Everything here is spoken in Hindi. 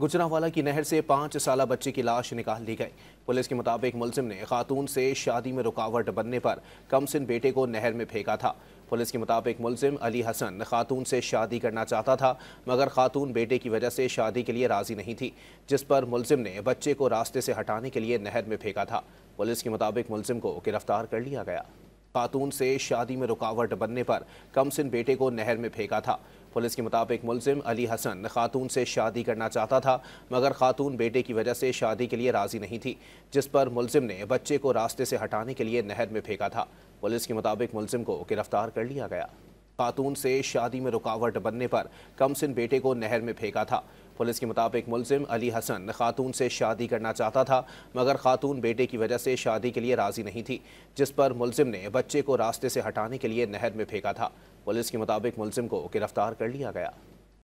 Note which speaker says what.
Speaker 1: गुजरावाला की नहर से पाँच साल बच्चे की लाश निकाल ली गई पुलिस के मुताबिक मुलजिम ने खातून से शादी में रुकावट बनने पर कमसिन बेटे को नहर में फेंका था पुलिस के मुताबिक मुलजिम अली हसन खातून से शादी करना चाहता था मगर खातून बेटे की वजह से शादी के लिए राजी नहीं थी जिस पर मुलजिम ने बच्चे को रास्ते से हटाने के लिए नहर में फेंका था पुलिस के मुताबिक मुलजिम को गिरफ्तार कर लिया गया खातून से शादी में रुकावट बनने पर कमसिन बेटे को नहर में फेंका था पुलिस के मुताबिक मुलजिम अली हसन खातून से शादी करना चाहता था मगर खातून बेटे की वजह से शादी के लिए राजी नहीं थी जिस पर मुलजिम ने बच्चे को रास्ते से हटाने के लिए नहर में फेंका था पुलिस के मुताबिक मुलजिम को गिरफ्तार कर लिया गया खातून से शादी में रुकावट बनने पर कमसिन बेटे को नहर में फेंका था पुलिस के मुताबिक मुलजिम अली हसन खातून से शादी करना चाहता था मगर खातून बेटे की वजह से शादी के लिए राजी नहीं थी जिस पर मुलजिम ने बच्चे को रास्ते से हटाने के लिए नहर में फेंका था पुलिस के मुताबिक मुलजिम को गिरफ्तार कर लिया गया